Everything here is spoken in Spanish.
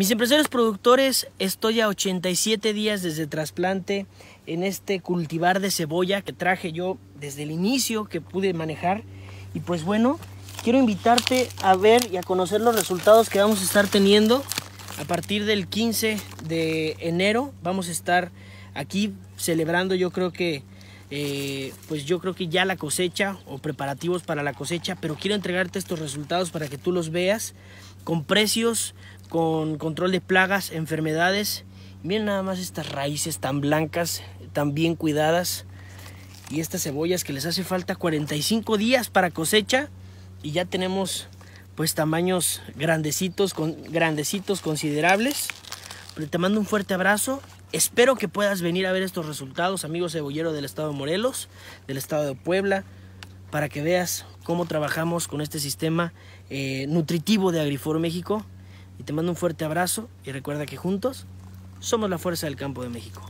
Mis empresarios productores, estoy a 87 días desde trasplante en este cultivar de cebolla que traje yo desde el inicio que pude manejar. Y pues bueno, quiero invitarte a ver y a conocer los resultados que vamos a estar teniendo a partir del 15 de enero. Vamos a estar aquí celebrando yo creo que eh, pues yo creo que ya la cosecha o preparativos para la cosecha, pero quiero entregarte estos resultados para que tú los veas con precios, con control de plagas, enfermedades. Miren nada más estas raíces tan blancas, tan bien cuidadas. Y estas cebollas que les hace falta 45 días para cosecha. Y ya tenemos pues tamaños grandecitos, con, grandecitos considerables. te mando un fuerte abrazo. Espero que puedas venir a ver estos resultados, amigos cebolleros del estado de Morelos, del estado de Puebla, para que veas cómo trabajamos con este sistema eh, nutritivo de Agrifor México. Y te mando un fuerte abrazo y recuerda que juntos somos la fuerza del campo de México.